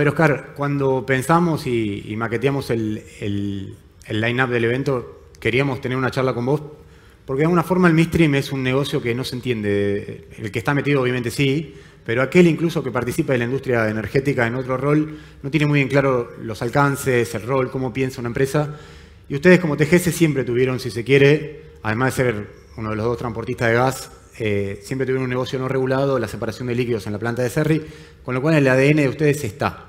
ver, Oscar, cuando pensamos y, maqueteamos el, line-up del evento, queríamos tener una charla con vos, porque de alguna forma el midstream es un negocio que no se entiende. El que está metido obviamente sí, pero aquel incluso que participa de la industria energética en otro rol no tiene muy bien claro los alcances, el rol, cómo piensa una empresa. Y ustedes como TGS siempre tuvieron, si se quiere, además de ser uno de los dos transportistas de gas, eh, siempre tuvieron un negocio no regulado, la separación de líquidos en la planta de Cerri, con lo cual el ADN de ustedes está.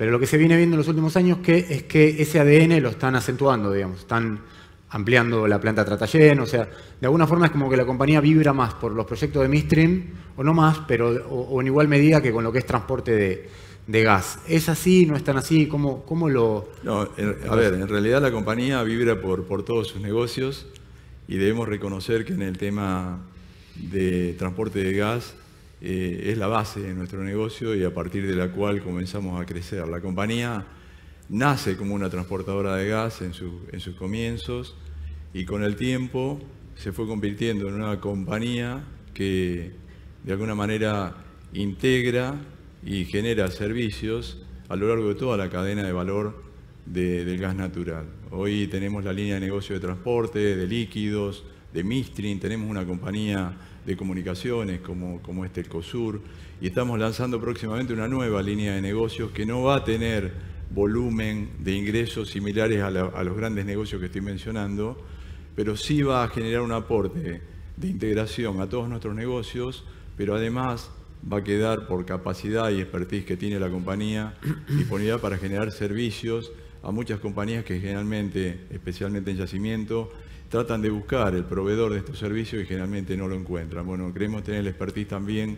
Pero lo que se viene viendo en los últimos años que, es que ese ADN lo están acentuando, digamos, están ampliando la planta Tratallén, o sea, de alguna forma es como que la compañía vibra más por los proyectos de midstream, o no más, pero o, en igual medida que con lo que es transporte de, gas. ¿Es así? ¿No es tan así? ¿Cómo, cómo lo...? No, a ver, en realidad la compañía vibra por, por todos sus negocios y debemos reconocer que en el tema de transporte de gas eh, es la base de nuestro negocio y a partir de la cual comenzamos a crecer. La compañía nace como una transportadora de gas en, sus comienzos y con el tiempo se fue convirtiendo en una compañía que de alguna manera integra y genera servicios a lo largo de toda la cadena de valor del gas natural. Hoy tenemos la línea de negocio de transporte, de líquidos, de Mistrin, tenemos una compañía de comunicaciones como, como el COSUR Y estamos lanzando próximamente una nueva línea de negocios que no va a tener volumen de ingresos similares a, a los grandes negocios que estoy mencionando, pero sí va a generar un aporte de integración a todos nuestros negocios, pero además va a quedar por capacidad y expertise que tiene la compañía, disponibilidad para generar servicios a muchas compañías que generalmente, especialmente en yacimiento, tratan de buscar el proveedor de estos servicios y generalmente no lo encuentran. Bueno, creemos tener el expertise también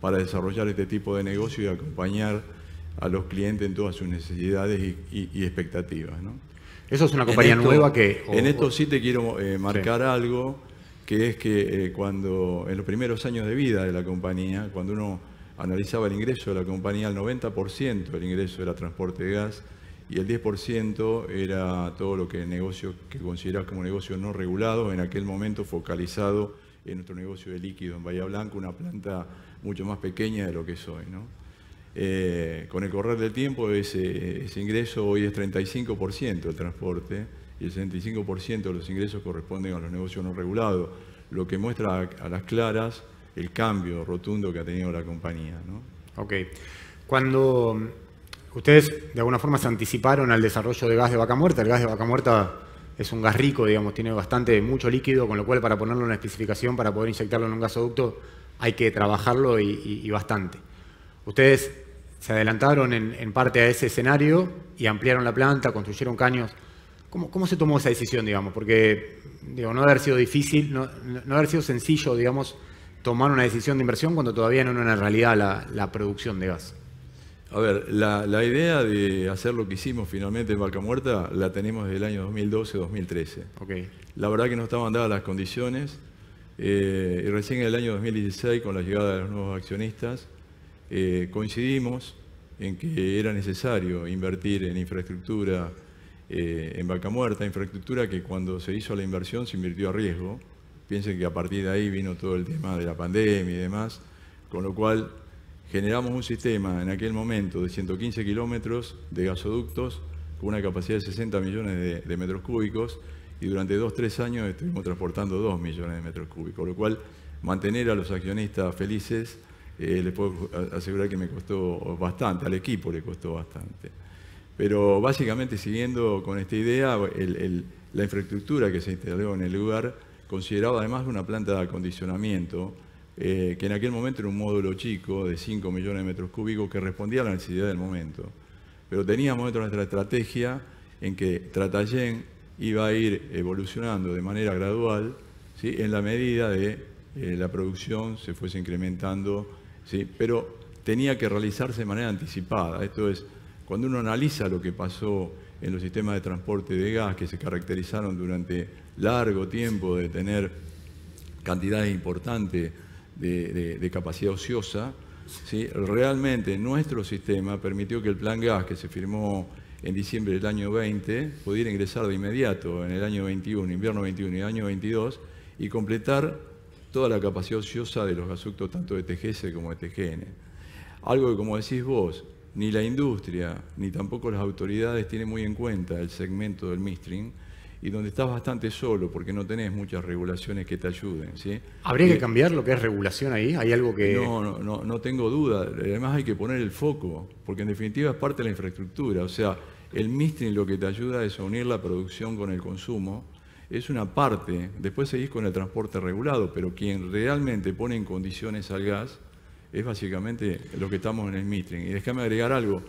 para desarrollar este tipo de negocio y acompañar a los clientes en todas sus necesidades y, expectativas. Eso es una compañía nueva que... en esto sí te quiero eh, marcar algo, que es que eh, cuando en los primeros años de vida de la compañía, cuando uno analizaba el ingreso de la compañía, el 90% del ingreso era transporte de gas, y el 10% era todo lo que negocio que consideras como negocio no regulado, en aquel momento focalizado en nuestro negocio de líquido en Bahía Blanca, una planta mucho más pequeña de lo que es hoy. ¿no? Eh, con el correr del tiempo ese, ingreso hoy es 35% el transporte y el 65% de los ingresos corresponden a los negocios no regulados, lo que muestra a las claras el cambio rotundo que ha tenido la compañía. ¿no? Ok. Cuando Ustedes de alguna forma se anticiparon al desarrollo de gas de vaca muerta. El gas de vaca muerta es un gas rico, digamos, tiene bastante, mucho líquido, con lo cual para ponerlo en una especificación, para poder inyectarlo en un gasoducto, hay que trabajarlo y, bastante. Ustedes se adelantaron en, parte a ese escenario y ampliaron la planta, construyeron caños. ¿Cómo, se tomó esa decisión, digamos? Porque digo, no haber sido difícil, no, no haber sido sencillo, digamos, tomar una decisión de inversión cuando todavía no era en realidad la producción de gas. A ver, la, idea de hacer lo que hicimos finalmente en Vaca Muerta la tenemos desde el año 2012-2013. Okay. La verdad que no estaban dadas las condiciones eh, y recién en el año 2016, con la llegada de los nuevos accionistas, eh, coincidimos en que era necesario invertir en infraestructura eh, en Vaca Muerta, infraestructura que cuando se hizo la inversión se invirtió a riesgo. Piensen que a partir de ahí vino todo el tema de la pandemia y demás, con lo cual generamos un sistema en aquel momento de 115 kilómetros de gasoductos con una capacidad de 60 millones de, metros cúbicos y durante 2-3 años estuvimos transportando 2 millones de metros cúbicos, lo cual mantener a los accionistas felices eh, les puedo asegurar que me costó bastante, al equipo le costó bastante. Pero básicamente siguiendo con esta idea, la infraestructura que se instaló en el lugar considerado además una planta de acondicionamiento eh, que en aquel momento era un módulo chico de 5 millones de metros cúbicos que respondía a la necesidad del momento. Pero teníamos dentro nuestra estrategia en que Tratallén iba a ir evolucionando de manera gradual en la medida de eh, la producción se fuese incrementando, pero tenía que realizarse de manera anticipada. Esto es, cuando uno analiza lo que pasó en los sistemas de transporte de gas que se caracterizaron durante largo tiempo de tener cantidades importantes de, capacidad ociosa, ¿sí? realmente nuestro sistema permitió que el plan gas que se firmó en diciembre del año 20 pudiera ingresar de inmediato en el año 21, invierno 21 y año 22 y completar toda la capacidad ociosa de los gasuctos tanto de TGS como de TGN. Algo que como decís vos, ni la industria ni tampoco las autoridades tienen muy en cuenta el segmento del mistring y donde estás bastante solo porque no tenés muchas regulaciones que te ayuden. ¿sí? ¿Habría que eh, cambiar lo que es regulación ahí? ¿Hay algo que.? No, no, no, no tengo duda. Además, hay que poner el foco, porque en definitiva es parte de la infraestructura. O sea, el MISTRIN lo que te ayuda es a unir la producción con el consumo. Es una parte. Después seguís con el transporte regulado, pero quien realmente pone en condiciones al gas es básicamente lo que estamos en el MISTRIN. Y déjame agregar algo.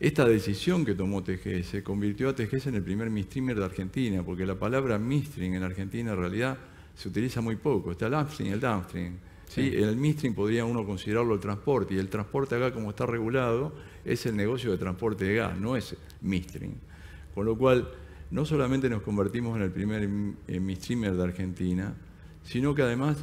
Esta decisión que tomó TGS convirtió a TGS en el primer midstreamer de Argentina, porque la palabra midstream en Argentina en realidad se utiliza muy poco. Está el upstream, el downstream. ¿sí? El midstream podría uno considerarlo el transporte, y el transporte acá como está regulado es el negocio de transporte de gas, no es midstream. Con lo cual, no solamente nos convertimos en el primer eh, midstreamer de Argentina, sino que además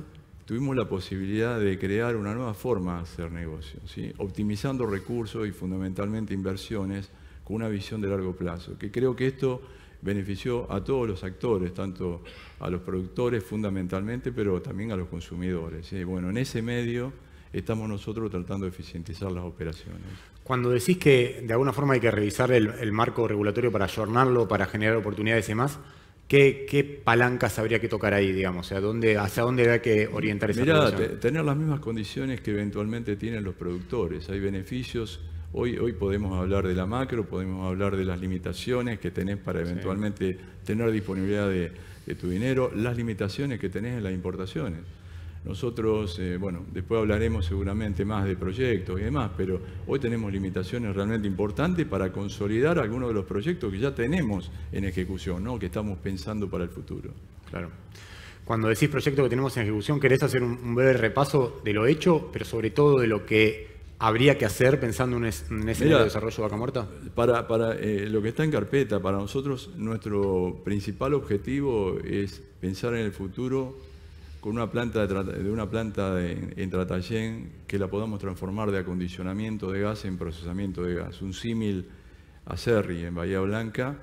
tuvimos la posibilidad de crear una nueva forma de hacer negocio, optimizando recursos y fundamentalmente inversiones con una visión de largo plazo, que creo que esto benefició a todos los actores, tanto a los productores fundamentalmente, pero también a los consumidores. Bueno, en ese medio estamos nosotros tratando de eficientizar las operaciones. Cuando decís que de alguna forma hay que revisar el, marco regulatorio para ayornarlo, para generar oportunidades y demás, ¿Qué, palancas habría que tocar ahí, digamos? O sea, ¿dónde, ¿Hacia dónde hay que orientar esa Mirá, tener las mismas condiciones que eventualmente tienen los productores. Hay beneficios. Hoy, hoy podemos hablar de la macro, podemos hablar de las limitaciones que tenés para eventualmente tener disponibilidad de tu dinero, las limitaciones que tenés en las importaciones. Nosotros, eh, bueno, después hablaremos seguramente más de proyectos y demás, pero hoy tenemos limitaciones realmente importantes para consolidar algunos de los proyectos que ya tenemos en ejecución, que estamos pensando para el futuro. Claro. Cuando decís proyecto que tenemos en ejecución, querés hacer un, breve repaso de lo hecho, pero sobre todo de lo que habría que hacer pensando en, ese desarrollo de vaca muerta. Para, eh, lo que está en carpeta, para nosotros nuestro principal objetivo es pensar en el futuro planta de, una planta en Tratallén que la podamos transformar de acondicionamiento de gas en procesamiento de gas. Un símil a Cerri en Bahía Blanca,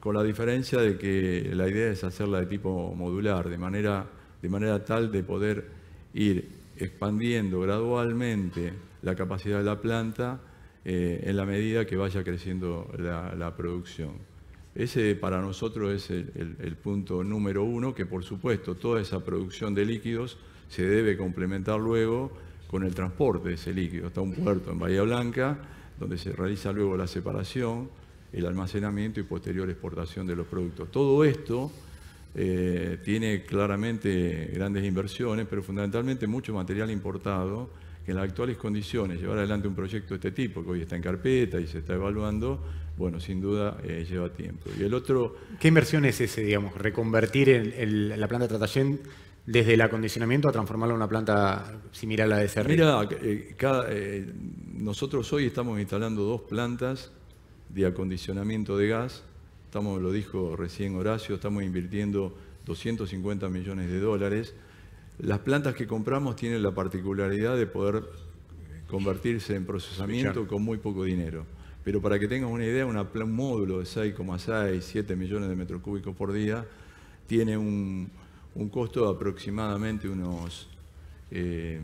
con la diferencia de que la idea es hacerla de tipo modular, de manera, de manera tal de poder ir expandiendo gradualmente la capacidad de la planta eh, en la medida que vaya creciendo la producción. Ese para nosotros es el, punto número uno, que por supuesto toda esa producción de líquidos se debe complementar luego con el transporte de ese líquido. hasta un puerto en Bahía Blanca, donde se realiza luego la separación, el almacenamiento y posterior exportación de los productos. Todo esto eh, tiene claramente grandes inversiones, pero fundamentalmente mucho material importado en las actuales condiciones llevar adelante un proyecto de este tipo, que hoy está en carpeta y se está evaluando, bueno, sin duda eh, lleva tiempo. Y el otro... ¿Qué inversión es ese, digamos, reconvertir la planta de desde el acondicionamiento a transformarla en una planta similar a la de Cerrito? Mira, eh, eh, nosotros hoy estamos instalando dos plantas de acondicionamiento de gas. Estamos, lo dijo recién Horacio, estamos invirtiendo 250 millones de dólares las plantas que compramos tienen la particularidad de poder convertirse en procesamiento con muy poco dinero. Pero para que tengas una idea, un módulo de 6,6, 7 millones de metros cúbicos por día tiene un, costo de aproximadamente unos eh,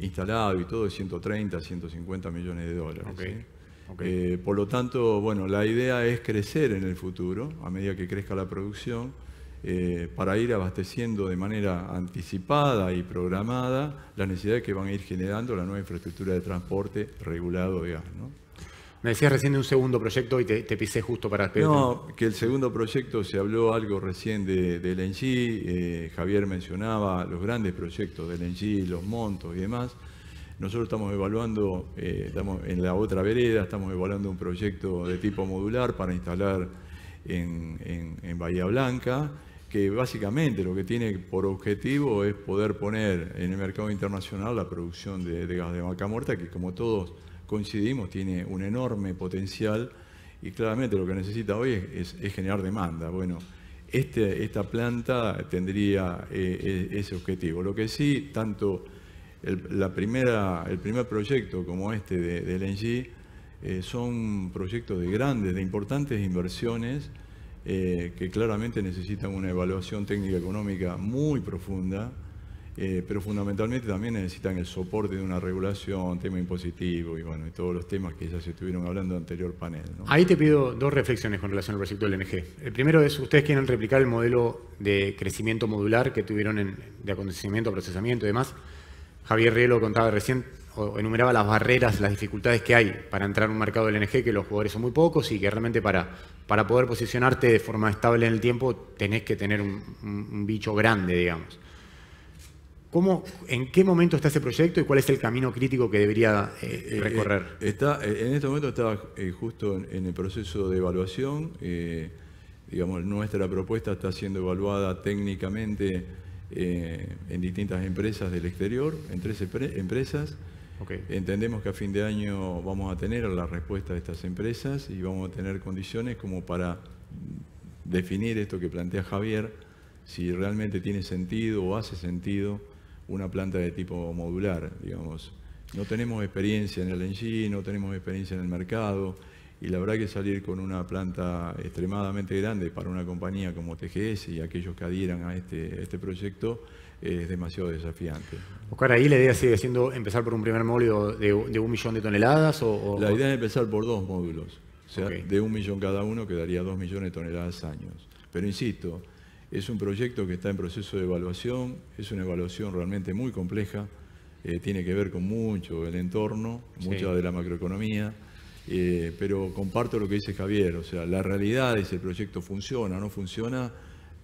instalados y todo de 130, 150 millones de dólares. Eh, por lo tanto, bueno, la idea es crecer en el futuro, a medida que crezca la producción, eh, para ir abasteciendo de manera anticipada y programada las necesidades que van a ir generando la nueva infraestructura de transporte regulado de Me decías recién de un segundo proyecto y te, pisé justo para No, que el segundo proyecto se habló algo recién de, del ENGI, eh, Javier mencionaba los grandes proyectos del ENGI, los montos y demás. Nosotros estamos evaluando, eh, estamos en la otra vereda, estamos evaluando un proyecto de tipo modular para instalar en Bahía Blanca que básicamente lo que tiene por objetivo es poder poner en el mercado internacional la producción de, gas de vaca muerta, que como todos coincidimos tiene un enorme potencial y claramente lo que necesita hoy es, generar demanda. Bueno, este, esta planta tendría eh, e, ese objetivo. Lo que sí, tanto el, la primera, el primer proyecto como este de, de LNG eh, son proyectos de grandes, de importantes inversiones eh, que claramente necesitan una evaluación técnica económica muy profunda, eh, pero fundamentalmente también necesitan el soporte de una regulación, tema impositivo y bueno, y todos los temas que ya se estuvieron hablando en anterior panel. Ahí te pido dos reflexiones con relación al proyecto del NG. El primero es, ustedes quieren replicar el modelo de crecimiento modular que tuvieron de acontecimiento, procesamiento y demás. Javier Rielo contaba recién, enumeraba las barreras, las dificultades que hay para entrar a un mercado del LNG, que los jugadores son muy pocos y que realmente para, para poder posicionarte de forma estable en el tiempo tenés que tener un, bicho grande, digamos. ¿Cómo, ¿En qué momento está ese proyecto y cuál es el camino crítico que debería eh, eh, recorrer? Eh, está, en este momento está justo en, el proceso de evaluación. digamos, nuestra propuesta está siendo evaluada técnicamente en distintas empresas del exterior, en tres empresas. Entendemos que a fin de año vamos a tener la respuesta de estas empresas y vamos a tener condiciones como para definir esto que plantea Javier, si realmente tiene sentido o hace sentido una planta de tipo modular, digamos. No tenemos experiencia en el Engine, no tenemos experiencia en el mercado, y la verdad que salir con una planta extremadamente grande para una compañía como TGS y aquellos que adhieran a este, este proyecto es demasiado desafiante. Oscar, ahí la idea sigue siendo empezar por un primer módulo de, un millón de toneladas o, La idea es empezar por dos módulos. O sea, de un millón cada uno quedaría dos millones de toneladas años. Pero insisto, es un proyecto que está en proceso de evaluación, es una evaluación realmente muy compleja, eh, tiene que ver con mucho el entorno, mucho de la macroeconomía, eh, pero comparto lo que dice Javier, o sea, la realidad es el proyecto funciona, o no funciona,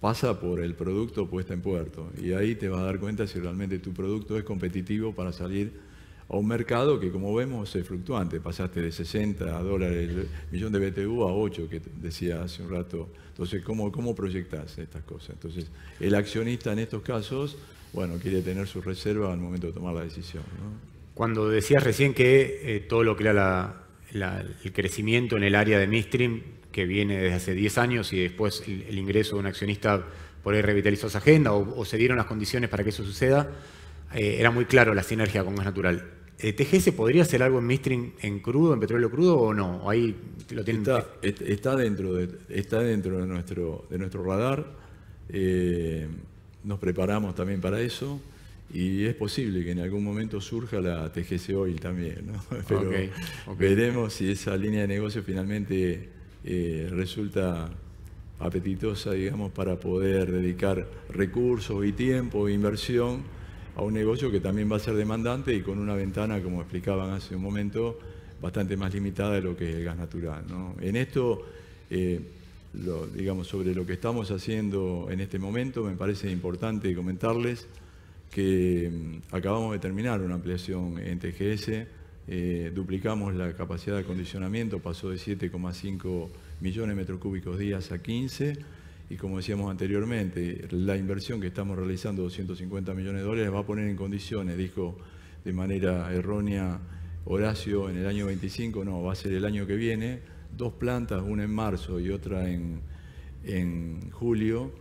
pasa por el producto puesta en puerto y ahí te vas a dar cuenta si realmente tu producto es competitivo para salir a un mercado que como vemos es fluctuante. Pasaste de 60 dólares el millón de BTU a 8 que decía hace un rato. Entonces, ¿cómo, cómo proyectas estas cosas? Entonces, el accionista en estos casos, bueno, quiere tener su reserva al momento de tomar la decisión. Cuando decías recién que eh, todo lo que era el crecimiento en el área de midstream que viene desde hace 10 años y después el, ingreso de un accionista por ahí revitalizó esa agenda o, se dieron las condiciones para que eso suceda, eh, era muy claro la sinergia con gas natural. Eh, ¿TGS podría hacer algo en midstream en crudo, en petróleo crudo o no? ahí lo tienen... está, dentro de, está dentro de nuestro, de nuestro radar. Eh, nos preparamos también para eso. Y es posible que en algún momento surja la TGS Oil también, Pero veremos si esa línea de negocio finalmente eh, resulta apetitosa, digamos, para poder dedicar recursos y tiempo e inversión a un negocio que también va a ser demandante y con una ventana, como explicaban hace un momento, bastante más limitada de lo que es el gas natural. En esto, eh, digamos, sobre lo que estamos haciendo en este momento, me parece importante comentarles que mm, acabamos de terminar una ampliación en TGS eh, duplicamos la capacidad de acondicionamiento, pasó de 7,5 millones de metros cúbicos días a 15. Y como decíamos anteriormente, la inversión que estamos realizando, 250 millones de dólares, va a poner en condiciones, dijo de manera errónea Horacio, en el año 25, no, va a ser el año que viene, dos plantas, una en marzo y otra en, en julio,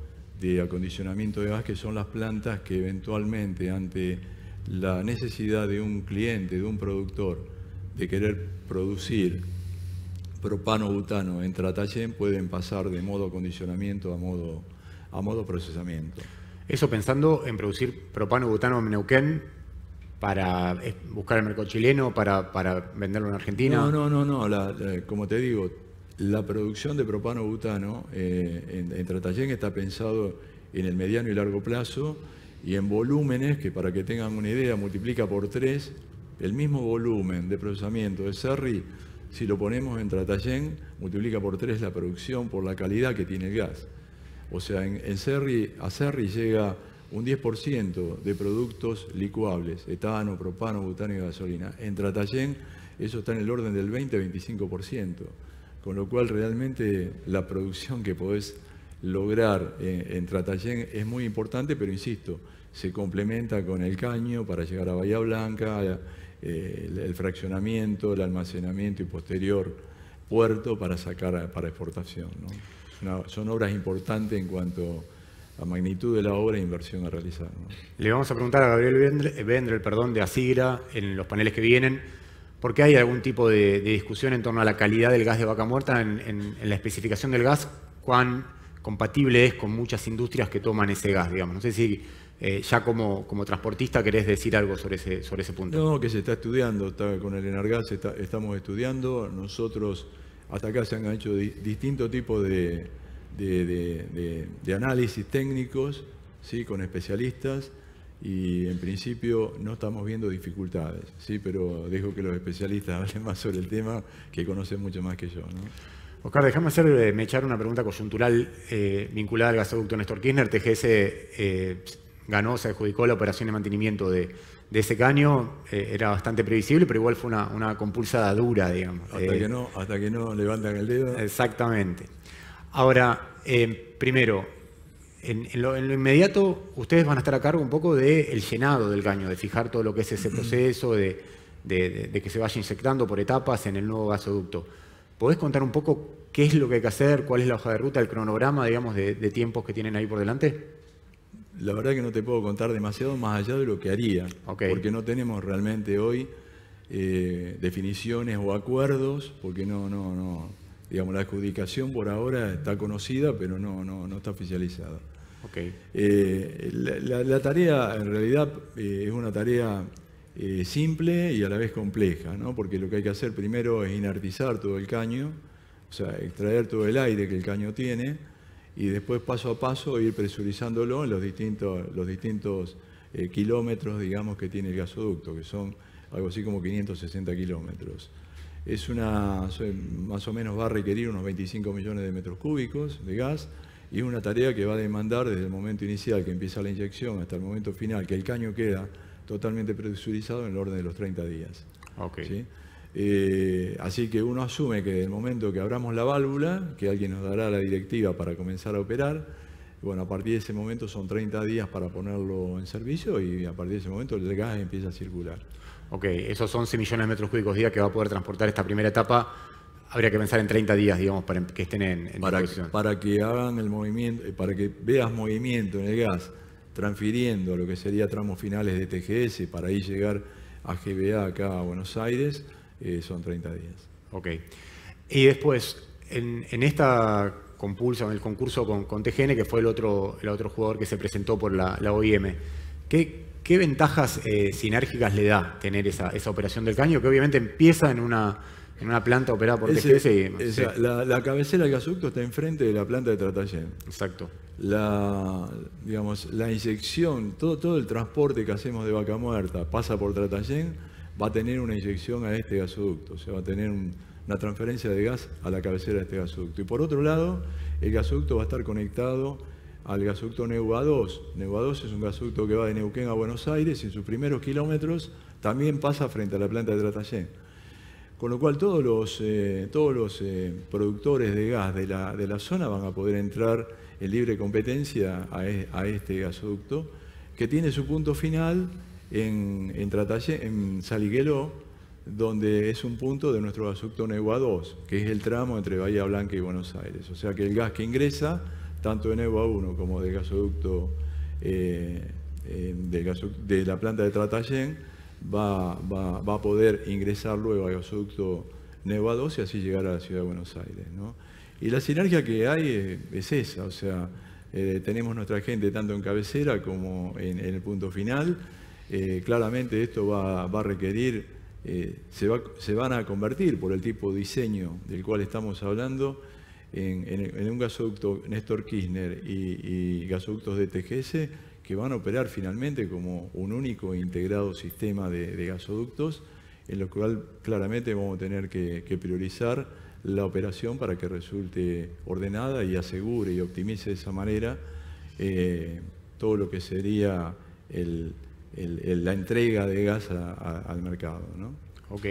de acondicionamiento de gas, que son las plantas que eventualmente ante la necesidad de un cliente, de un productor, de querer producir propano-butano en Tratallén pueden pasar de modo acondicionamiento a modo, a modo procesamiento. Eso pensando en producir propano-butano en Neuquén para eh, buscar el mercado chileno, para, para venderlo en Argentina. No, no, no, no. como te digo, la producción de propano-butano eh, en, en está pensado en el mediano y largo plazo y en volúmenes, que para que tengan una idea, multiplica por tres el mismo volumen de procesamiento de CERRI. si lo ponemos en Tratallén, multiplica por tres la producción por la calidad que tiene el gas. O sea, en, en Cerri, a Serri llega un 10% de productos licuables, etano, propano, butano y gasolina. En Tratallén eso está en el orden del 20-25%, con lo cual realmente la producción que podés lograr eh, en, Tratallén es muy importante, pero insisto, se complementa con el caño para llegar a Bahía Blanca, eh, el, fraccionamiento, el almacenamiento y posterior puerto para sacar para exportación. son obras importantes en cuanto a magnitud de la obra e inversión a realizar. Le vamos a preguntar a Gabriel Vendrel, perdón, de Asigra, en los paneles que vienen, porque hay algún tipo de, discusión en torno a la calidad del gas de vaca muerta en, la especificación del gas, cuán compatible es con muchas industrias que toman ese gas, digamos. No sé si eh, ya como, como, transportista querés decir algo sobre ese, sobre ese punto. No, que se está estudiando, está, con el Enargas estamos estudiando. Nosotros hasta acá se han hecho distintos tipos de, análisis técnicos ¿sí? con especialistas y en principio no estamos viendo dificultades, ¿sí? pero dejo que los especialistas hablen más sobre el tema que conocen mucho más que yo. ¿no? Oscar, déjame hacerme eh, echar una pregunta coyuntural eh, vinculada al gasoducto Néstor Kirchner. TGS eh, ganó, se adjudicó la operación de mantenimiento de, ese caño. era bastante previsible, pero igual fue una, compulsada dura, digamos. Hasta, que no, levantan el dedo. Exactamente. Ahora, primero, en, lo, inmediato, ustedes van a estar a cargo un poco del llenado del caño, de fijar todo lo que es ese proceso, de, de, que se vaya insectando por etapas en el nuevo gasoducto. ¿Podés contar un poco qué es lo que hay que hacer, cuál es la hoja de ruta, el cronograma, digamos, de, tiempos que tienen ahí por delante? La verdad es que no te puedo contar demasiado más allá de lo que haría, porque no tenemos realmente hoy eh, definiciones o acuerdos, porque no, no, no, digamos, la adjudicación por ahora está conocida, pero no, no, no está oficializada. Eh, la, tarea en realidad eh, es una tarea eh, simple y a la vez compleja, ¿no? porque lo que hay que hacer primero es inartizar todo el caño, o sea, extraer todo el aire que el caño tiene y después paso a paso ir presurizándolo en los distintos, los distintos eh, kilómetros, digamos, que tiene el gasoducto, que son algo así como 560 kilómetros. Es una, más o menos va a requerir unos 25 millones de metros cúbicos de gas y es una tarea que va a demandar desde el momento inicial que empieza la inyección hasta el momento final, que el caño queda totalmente presurizado en el orden de los 30 días. Eh, así que uno asume que el momento que abramos la válvula, que alguien nos dará la directiva para comenzar a operar, bueno, a partir de ese momento son 30 días para ponerlo en servicio y a partir de ese momento el gas empieza a circular. Ok, esos 11 millones de metros cúbicos día que va a poder transportar esta primera etapa, habría que pensar en 30 días, digamos, para que estén en, para que hagan el movimiento, eh, para que veas movimiento en el gas transfiriendo lo que sería tramos finales de TGS para ahí llegar a GBA acá a Buenos Aires, eh, son 30 días. Ok. Y después, en, esta compulsa, en el concurso con, con, TGN, que fue el otro, el otro jugador que se presentó por la, la OIM, ¿qué, ventajas eh, sinérgicas le da tener esa, esa operación del caño? Que obviamente empieza en una una planta operada por la, cabecera del gasoducto está enfrente de la planta de Tratayén. Exacto. La, digamos, la inyección, todo, todo el transporte que hacemos de vaca muerta pasa por Tratayén, va a tener una inyección a este gasoducto, o sea, va a tener una transferencia de gas a la cabecera de este gasoducto. Y por otro lado, el gasoducto va a estar conectado al gasoducto Neuva 2. Neuva 2 es un gasoducto que va de Neuquén a Buenos Aires y en sus primeros kilómetros también pasa frente a la planta de Tratayén. Con lo cual todos los, eh, todos los eh, productores de gas de la, zona van a poder entrar en libre competencia a, e, este gasoducto, que tiene su punto final en, en, Saligueló, donde es un punto de nuestro gasoducto Negua 2, que es el tramo entre Bahía Blanca y Buenos Aires. O sea que el gas que ingresa, tanto de Negua 1 como eh, del gasoducto, de la planta de Tratallén, va, a poder ingresar luego al gasoducto Neva 12 y así llegar a la ciudad de Buenos Aires. Y la sinergia que hay es esa, o sea, eh, tenemos nuestra gente tanto en cabecera como en, el punto final. Eh, claramente esto va, a requerir, eh, se, va, van a convertir por el tipo de diseño del cual estamos hablando en, un gasoducto Néstor Kirchner y, y gasoductos de TGS que van a operar finalmente como un único e integrado sistema de, gasoductos, en lo cual claramente vamos a tener que, priorizar la operación para que resulte ordenada y asegure y optimice de esa manera eh, todo lo que sería la entrega de gas al mercado. Ok.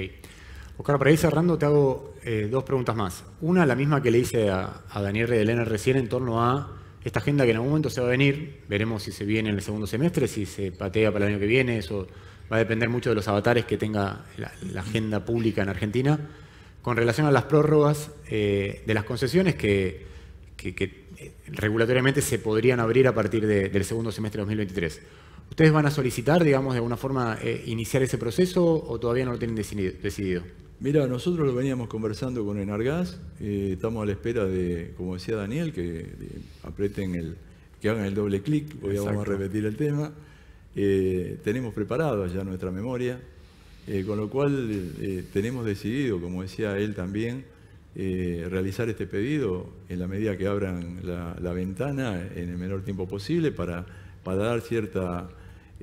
Oscar, para ir cerrando te hago eh, dos preguntas más. Una, la misma que le hice a, Daniel elena recién en torno a esta agenda que en algún momento se va a venir, veremos si se viene en el segundo semestre, si se patea para el año que viene, eso va a depender mucho de los avatares que tenga la, agenda pública en Argentina, con relación a las prórrogas eh, de las concesiones que, eh, regulatoriamente se podrían abrir a partir del segundo semestre de 2023. ¿Ustedes van a solicitar, digamos, de alguna forma, eh, iniciar ese proceso o todavía no lo tienen decidido? Mira, nosotros lo veníamos conversando con Enargas, eh, estamos a la espera de, como decía Daniel, que el, que hagan el doble clic, hoy vamos a repetir el tema. Eh, tenemos preparado ya nuestra memoria, eh, con lo cual tenemos decidido, como decía él también, realizar este pedido en la medida que abran la, ventana en el menor tiempo posible para, para dar cierta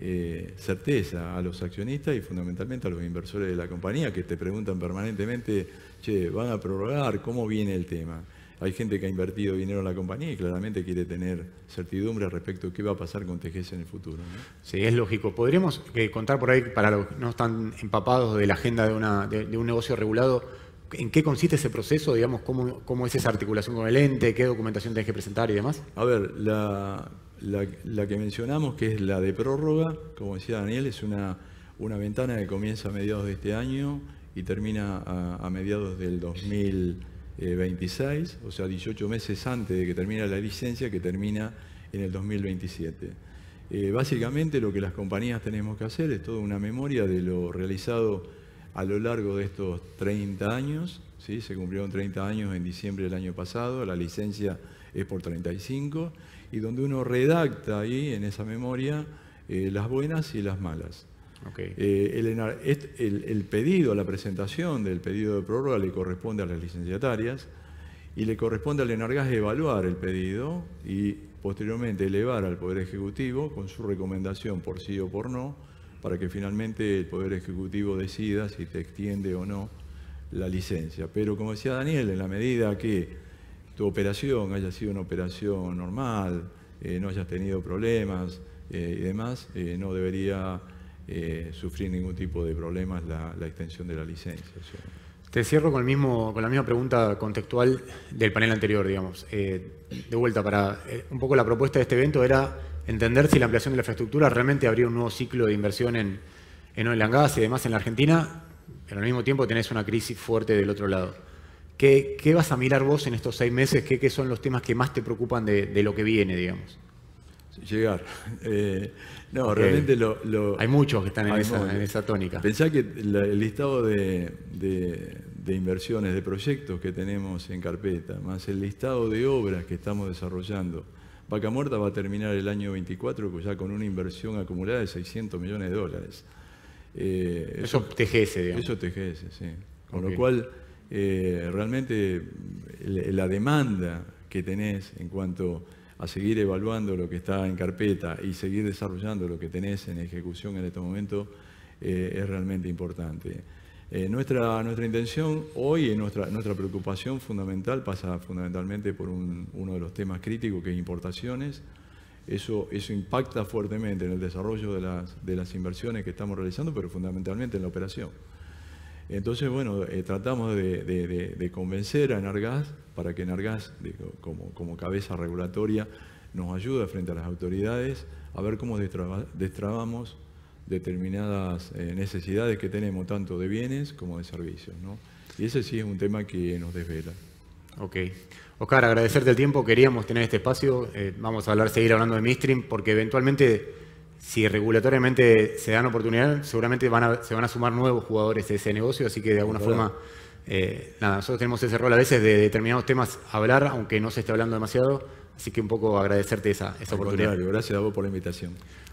eh, certeza a los accionistas y fundamentalmente a los inversores de la compañía que te preguntan permanentemente, che, ¿van a prorrogar? ¿Cómo viene el tema? Hay gente que ha invertido dinero en la compañía y claramente quiere tener certidumbre respecto a qué va a pasar con TGS en el futuro. Sí, es lógico. ¿Podríamos eh, contar por ahí, para los que no están empapados de la agenda de, una, de, un negocio regulado, ¿En qué consiste ese proceso? Digamos, ¿cómo, ¿Cómo es esa articulación con el ente? ¿Qué documentación tenés que presentar y demás? A ver, la, la, que mencionamos, que es la de prórroga, como decía Daniel, es una, ventana que comienza a mediados de este año y termina a, mediados del 2026, o sea, 18 meses antes de que termine la licencia, que termina en el 2027. Eh, básicamente lo que las compañías tenemos que hacer es toda una memoria de lo realizado a lo largo de estos 30 años. ¿sí? Se cumplieron 30 años en diciembre del año pasado, la licencia es por 35 y donde uno redacta ahí en esa memoria eh, las buenas y las malas. Eh, el, pedido, la presentación del pedido de prórroga le corresponde a las licenciatarias y le corresponde al Enargas evaluar el pedido y posteriormente elevar al Poder Ejecutivo con su recomendación por sí o por no, para que finalmente el Poder Ejecutivo decida si te extiende o no la licencia. Pero como decía Daniel, en la medida que tu operación haya sido una operación normal, eh, no hayas tenido problemas eh, y demás, eh, no debería sufrir ningún tipo de problemas la, extensión de la licencia. Te cierro con, el mismo, con la misma pregunta contextual del panel anterior, digamos. de vuelta, para un poco la propuesta de este evento era entender si la ampliación de la infraestructura realmente abría un nuevo ciclo de inversión en, en y demás en la Argentina, pero al mismo tiempo tenés una crisis fuerte del otro lado. ¿Qué, vas a mirar vos en estos seis meses? ¿Qué, son los temas que más te preocupan de, lo que viene, digamos? Llegar. Eh, no, realmente lo, Hay muchos que están en, esa, tónica. Pensá que el listado de, inversiones, de proyectos que tenemos en carpeta, más el listado de obras que estamos desarrollando. Vaca Muerta va a terminar el año 24 ya con una inversión acumulada de 600 millones de dólares. Eh, eso, eso, TGS, digamos. Eso TGS, sí. Con lo cual eh, realmente la demanda que tenés en cuanto a seguir evaluando lo que está en carpeta y seguir desarrollando lo que tenés en ejecución en este momento eh, es realmente importante. Eh, nuestra, nuestra intención hoy, nuestra, nuestra preocupación fundamental pasa fundamentalmente por uno de los temas críticos que es importaciones. Eso, eso impacta fuertemente en el desarrollo de las inversiones que estamos realizando, pero fundamentalmente en la operación. Entonces, bueno, eh, tratamos de, convencer a Nargas para que Nargas, como, cabeza regulatoria, nos ayude frente a las autoridades a ver cómo destrabamos determinadas eh, necesidades que tenemos, tanto de bienes como de servicios. Y ese sí es un tema que nos desvela. Ok. Oscar, agradecerte el tiempo. Queríamos tener este espacio. Eh, vamos a hablar, seguir hablando de Mistream porque eventualmente si regulatoriamente se dan oportunidad, seguramente van a, se van a sumar nuevos jugadores de ese negocio, así que de alguna forma, eh, nada, nosotros tenemos ese rol a veces de determinados temas hablar, aunque no se esté hablando demasiado, así que un poco agradecerte esa, esa oportunidad. Gracias a vos por la invitación.